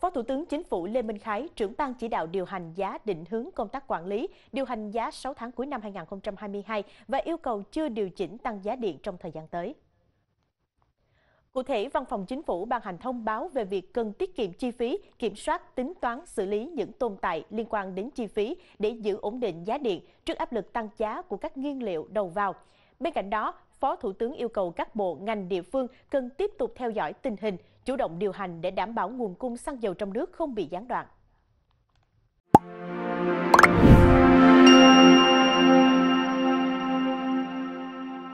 Phó Thủ tướng Chính phủ Lê Minh Khái, trưởng ban chỉ đạo điều hành giá định hướng công tác quản lý, điều hành giá 6 tháng cuối năm 2022 và yêu cầu chưa điều chỉnh tăng giá điện trong thời gian tới. Cụ thể, Văn phòng Chính phủ ban hành thông báo về việc cần tiết kiệm chi phí, kiểm soát, tính toán, xử lý những tồn tại liên quan đến chi phí để giữ ổn định giá điện trước áp lực tăng giá của các nguyên liệu đầu vào. Bên cạnh đó, Phó Thủ tướng yêu cầu các bộ, ngành, địa phương cần tiếp tục theo dõi tình hình, chủ động điều hành để đảm bảo nguồn cung xăng dầu trong nước không bị gián đoạn.